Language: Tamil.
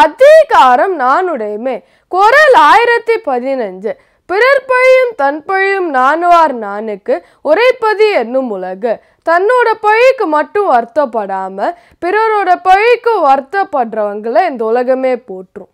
அதிகாரம் நானுடையமே குரல் ஆயிரத்தி பதினஞ்சு பிறர் பழியும் தன் பழியும் நானுவார் நானுக்கு உரைப்பது என்னும் உலகு தன்னோட பழிக்கு மட்டும் வருத்தப்படாமல் பிறரோட பழிக்கு வருத்தப்படுறவங்களை இந்த உலகமே போற்றும்